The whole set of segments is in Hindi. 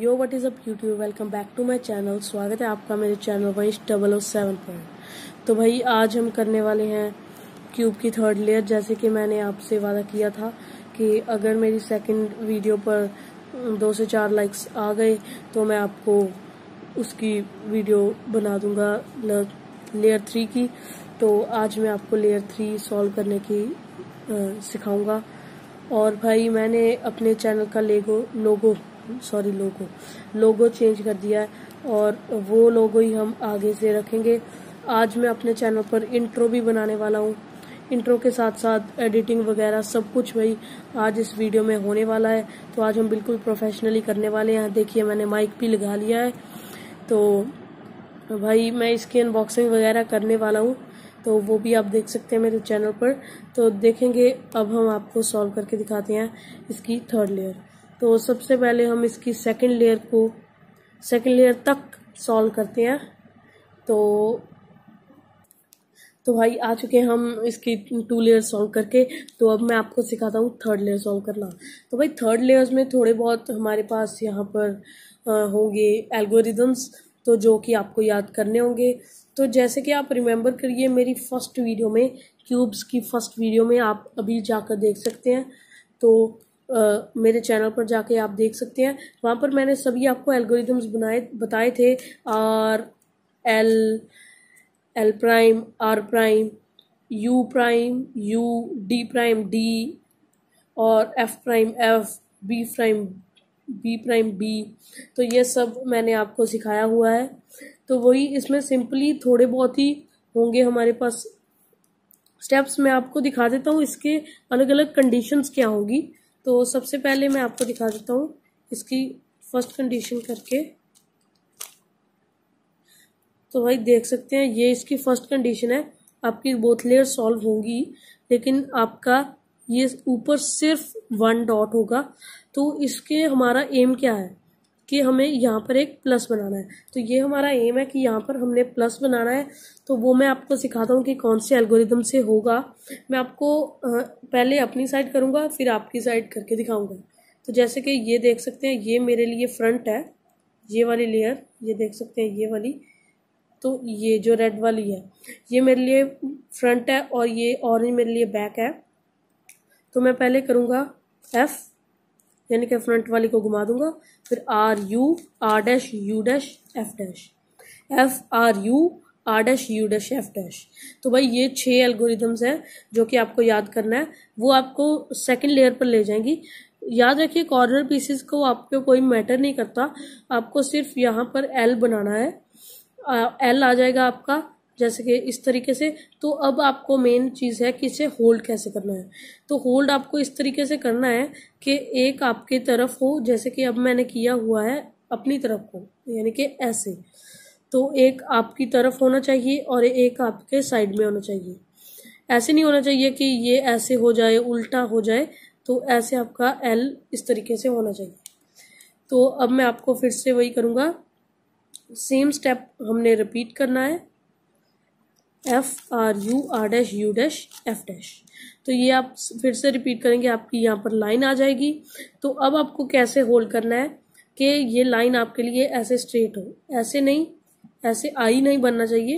yo what is up YouTube welcome back to my channel स्वागत है आपका मेरे चैनल वंश डबल ओ सेवन पर तो भाई आज हम करने वाले हैं क्यूब की थर्ड लेयर जैसे कि मैंने आपसे वादा किया था कि अगर मेरी सेकेंड वीडियो पर दो से चार लाइक्स आ गए तो मैं आपको उसकी वीडियो बना दूंगा लेयर थ्री की तो आज मैं आपको लेयर थ्री सॉल्व करने की सिखाऊंगा और भाई मैंने अपने चैनल का लेगो लोगो सॉरी लोगो लोगो चेंज कर दिया है और वो लोगो ही हम आगे से रखेंगे आज मैं अपने चैनल पर इंट्रो भी बनाने वाला हूँ इंट्रो के साथ साथ एडिटिंग वगैरह सब कुछ भाई आज इस वीडियो में होने वाला है तो आज हम बिल्कुल प्रोफेशनली करने वाले हैं देखिए मैंने माइक भी लगा लिया है तो भाई मैं इसकी अनबॉक्सिंग वगैरह करने वाला हूँ तो वो भी आप देख सकते हैं मेरे चैनल पर तो देखेंगे अब हम आपको सॉल्व करके दिखाते हैं इसकी थर्ड लेयर तो सबसे पहले हम इसकी सेकंड लेयर को सेकंड लेयर तक सॉल्व करते हैं तो तो भाई आ चुके हैं हम इसकी टू लेयर सॉल्व करके तो अब मैं आपको सिखाता हूँ थर्ड लेयर सॉल्व करना तो भाई थर्ड लेयर्स में थोड़े बहुत हमारे पास यहाँ पर होंगे एल्गोरिदम्स तो जो कि आपको याद करने होंगे तो जैसे कि आप रिमेंबर करिए मेरी फर्स्ट वीडियो में क्यूब्स की फर्स्ट वीडियो में आप अभी जाकर देख सकते हैं तो मेरे चैनल पर जाके आप देख सकते हैं वहाँ पर मैंने सभी आपको एल्गोरिदम्स बनाए बताए थे R L L prime R prime U prime U D prime D और F prime F B prime B prime B तो ये सब मैंने आपको सिखाया हुआ है तो वही इसमें सिंपली थोड़े बहुत ही होंगे हमारे पास स्टेप्स मैं आपको दिखा देता हूँ इसके अलग अलग कंडीशंस क्या होंगी तो सबसे पहले मैं आपको दिखा देता हूँ इसकी फर्स्ट कंडीशन करके तो भाई देख सकते हैं ये इसकी फर्स्ट कंडीशन है आपकी बोथ लेयर सॉल्व होंगी लेकिन आपका ये ऊपर सिर्फ वन डॉट होगा तो इसके हमारा एम क्या है कि हमें यहाँ पर एक प्लस बनाना है तो ये हमारा एम है कि यहाँ पर हमने प्लस बनाना है तो वो मैं आपको सिखाता हूँ कि कौन से एल्गोरिदम से होगा मैं आपको पहले अपनी साइड करूँगा फिर आपकी साइड करके दिखाऊँगा तो जैसे कि ये देख सकते हैं ये मेरे लिए फ्रंट है ये वाली लेयर ये देख सकते हैं ये वाली तो ये जो रेड वाली है ये मेरे लिए फ्रंट है और ये ऑरेंज मेरे लिए बैक है तो मैं पहले करूँगा एफ़ यानी कि फ्रंट वाली को घुमा दूंगा फिर R U R dash U dash F dash F R U R dash U dash F dash तो भाई ये छः एल्गोरिदम्स हैं जो कि आपको याद करना है वो आपको सेकंड लेयर पर ले जाएंगी याद रखिए कॉर्नर पीसेस को आपको कोई मैटर नहीं करता आपको सिर्फ यहाँ पर एल बनाना है एल आ जाएगा आपका जैसे कि इस तरीके से तो अब आपको मेन चीज़ है कि इसे होल्ड कैसे करना है तो होल्ड आपको इस तरीके से करना है कि एक आपके तरफ हो जैसे कि अब मैंने किया हुआ है अपनी तरफ को यानी कि ऐसे तो एक आपकी तरफ होना चाहिए और एक आपके साइड में होना चाहिए ऐसे नहीं होना चाहिए कि ये ऐसे हो जाए उल्टा हो जाए तो ऐसे आपका एल इस तरीके से होना चाहिए तो अब मैं आपको फिर से वही करूँगा सेम स्टेप हमने रिपीट करना है F R U R dash U dash F dash तो ये आप फिर से रिपीट करेंगे आपकी यहाँ पर लाइन आ जाएगी तो अब आपको कैसे होल्ड करना है कि ये लाइन आपके लिए ऐसे स्ट्रेट हो ऐसे नहीं ऐसे आई नहीं बनना चाहिए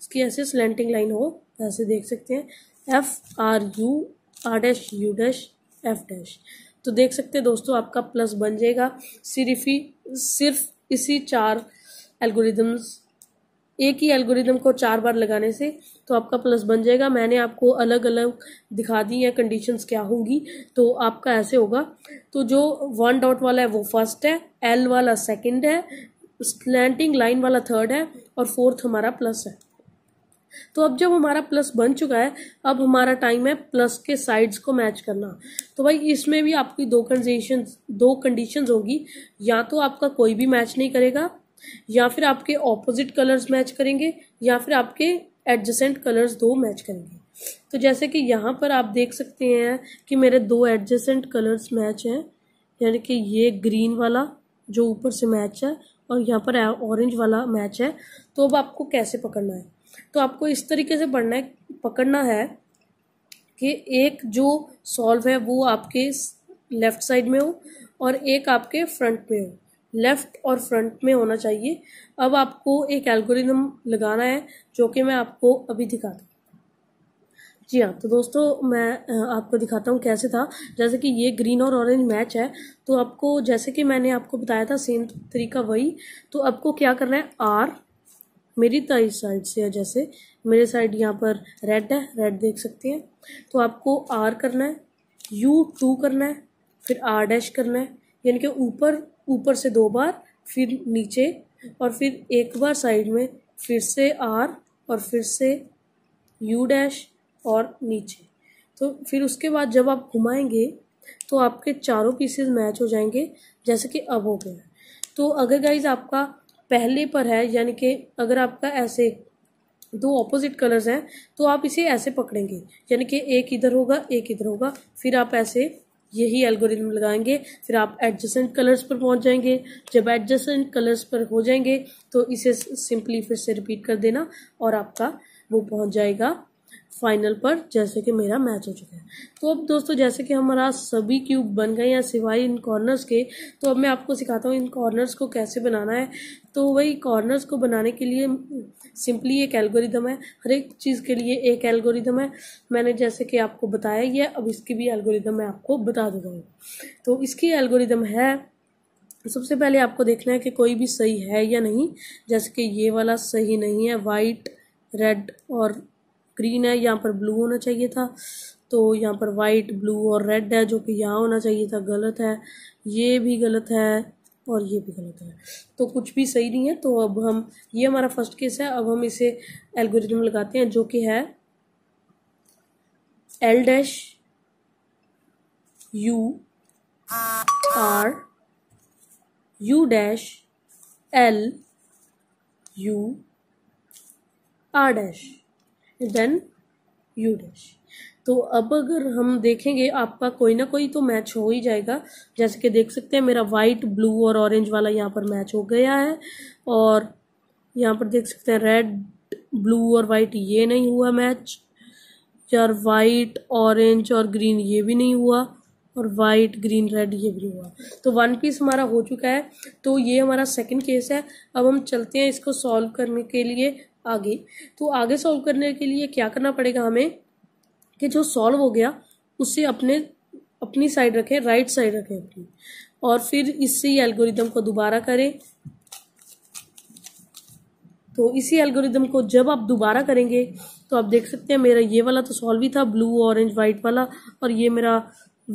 इसकी ऐसे स्लेंटिंग लाइन हो ऐसे देख सकते हैं F R U R dash U dash F dash तो देख सकते हैं दोस्तों आपका प्लस बन जाएगा सिर्फ ही सिर्फ इसी चार एल्गोरिदम्स एक ही एल्गोरिदम को चार बार लगाने से तो आपका प्लस बन जाएगा मैंने आपको अलग अलग दिखा दी है कंडीशंस क्या होंगी तो आपका ऐसे होगा तो जो वन डॉट वाला है वो फर्स्ट है एल वाला सेकंड है स्लैंटिंग लाइन वाला थर्ड है और फोर्थ हमारा प्लस है तो अब जब हमारा प्लस बन चुका है अब हमारा टाइम है प्लस के साइड्स को मैच करना तो भाई इसमें भी आपकी दो कंडीशन दो कंडीशन होगी या तो आपका कोई भी मैच नहीं करेगा या फिर आपके ऑपोजिट कलर्स मैच करेंगे या फिर आपके एडजसेंट कलर्स दो मैच करेंगे तो जैसे कि यहाँ पर आप देख सकते हैं कि मेरे दो एडजेसेंट कलर्स मैच हैं यानी कि ये ग्रीन वाला जो ऊपर से मैच है और यहाँ पर ऑरेंज वाला मैच है तो अब आपको कैसे पकड़ना है तो आपको इस तरीके से पढ़ना है पकड़ना है कि एक जो सॉल्व है वो आपके लेफ़्ट साइड में हो और एक आपके फ्रंट में हो लेफ़्ट और फ्रंट में होना चाहिए अब आपको एक एल्गोरिदम लगाना है जो कि मैं आपको अभी दिखाता हूँ जी हाँ तो दोस्तों मैं आपको दिखाता हूँ कैसे था जैसे कि ये ग्रीन और ऑरेंज मैच है तो आपको जैसे कि मैंने आपको बताया था सेम तरीका वही तो आपको क्या करना है आर मेरी ताई साइड से है जैसे मेरे साइड यहाँ पर रेड है रेड देख सकते हैं तो आपको आर करना है यू टू करना है फिर आर डैश करना है यानी कि ऊपर ऊपर से दो बार फिर नीचे और फिर एक बार साइड में फिर से आर और फिर से यू डैश और नीचे तो फिर उसके बाद जब आप घुमाएंगे तो आपके चारों पीसेज मैच हो जाएंगे जैसे कि अब हो गया तो अगर गाइज आपका पहले पर है यानी कि अगर आपका ऐसे दो ऑपोजिट कलर्स हैं तो आप इसे ऐसे पकड़ेंगे यानी कि एक इधर होगा एक इधर होगा फिर आप ऐसे यही एल्गोरिथम लगाएंगे फिर आप एडजस्टेंट कलर्स पर पहुंच जाएंगे जब एडजस्टेंट कलर्स पर हो जाएंगे तो इसे सिंपली फिर से रिपीट कर देना और आपका वो पहुंच जाएगा फाइनल पर जैसे कि मेरा मैच हो चुका है तो अब दोस्तों जैसे कि हमारा सभी क्यूब बन गए हैं सिवाय इन कॉर्नर्स के तो अब मैं आपको सिखाता हूँ इन कॉर्नर्स को कैसे बनाना है तो वही कॉर्नर्स को बनाने के लिए सिंपली एक एल्गोरिदम है हर एक चीज़ के लिए एक एल्गोरिदम है मैंने जैसे कि आपको बताया ये अब इसकी भी एल्गोरिदम मैं आपको बता दूँगा तो इसकी एल्गोरिदम है सबसे पहले आपको देखना है कि कोई भी सही है या नहीं जैसे कि ये वाला सही नहीं है वाइट रेड और ग्रीन है यहाँ पर ब्लू होना चाहिए था तो यहाँ पर वाइट ब्लू और रेड है जो कि यहाँ होना चाहिए था गलत है ये भी गलत है और ये भी गलत है तो कुछ भी सही नहीं है तो अब हम ये हमारा फर्स्ट केस है अब हम इसे एल्गोरिथम लगाते हैं जो कि है L dash U R U dash L U R dash then U dash तो अब अगर हम देखेंगे आपका कोई ना कोई तो मैच हो ही जाएगा जैसे कि देख सकते हैं मेरा वाइट ब्लू और ऑरेंज वाला यहाँ पर मैच हो गया है और यहाँ पर देख सकते हैं रेड ब्लू और वाइट ये नहीं हुआ मैच यार वाइट ऑरेंज और ग्रीन ये भी नहीं हुआ और वाइट ग्रीन रेड ये भी हुआ तो वन पीस हमारा हो चुका है तो ये हमारा सेकंड केस है अब हम चलते हैं इसको सॉल्व करने के लिए आगे तो आगे सॉल्व करने के लिए क्या करना पड़ेगा हमें कि जो सॉल्व हो गया उसे अपने अपनी साइड रखें राइट साइड रखें अपनी और फिर इसी एल्गोरिदम को दोबारा करें तो इसी एल्गोरिदम को जब आप दोबारा करेंगे तो आप देख सकते हैं मेरा ये वाला तो सॉल्व ही था ब्लू ऑरेंज वाइट वाला और ये मेरा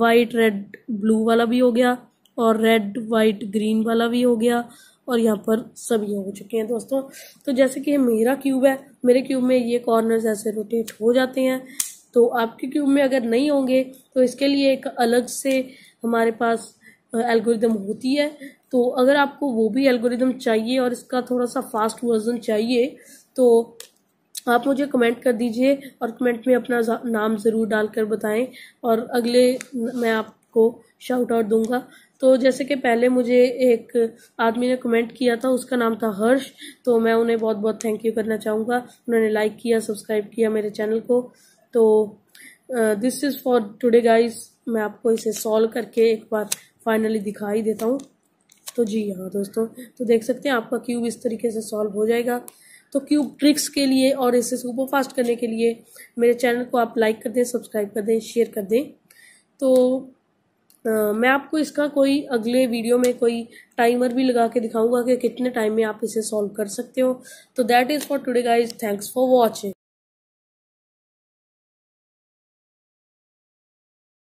वाइट रेड ब्लू वाला भी हो गया और रेड वाइट ग्रीन वाला भी हो गया और यहाँ पर सब ये हो चुके हैं दोस्तों तो जैसे कि मेरा क्यूब है मेरे क्यूब में ये कॉर्नर्स ऐसे रोटेट हो जाते हैं तो आपके क्यूब में अगर नहीं होंगे तो इसके लिए एक अलग से हमारे पास एल्गोरिदम होती है तो अगर आपको वो भी एल्गोरिदम चाहिए और इसका थोड़ा सा फास्ट वर्जन चाहिए तो आप मुझे कमेंट कर दीजिए और कमेंट में अपना नाम ज़रूर डालकर बताएं और अगले मैं आपको शाउट आउट दूंगा तो जैसे कि पहले मुझे एक आदमी ने कमेंट किया था उसका नाम था हर्ष तो मैं उन्हें बहुत बहुत थैंक यू करना चाहूँगा उन्होंने लाइक किया सब्सक्राइब किया मेरे चैनल को तो this is for today guys मैं आपको इसे सॉल्व करके एक बार फाइनली दिखाई देता हूँ तो जी हाँ दोस्तों तो देख सकते हैं आपका क्यूब इस तरीके से सॉल्व हो जाएगा तो क्यूब ट्रिक्स के लिए और इसे सुपर फास्ट करने के लिए मेरे चैनल को आप लाइक कर दें सब्सक्राइब कर दें शेयर कर दें तो मैं आपको इसका कोई अगले वीडियो में कोई टाइमर भी लगा के दिखाऊंगा कि कितने टाइम में आप इसे सॉल्व कर सकते हो तो that is for today guys thanks for watching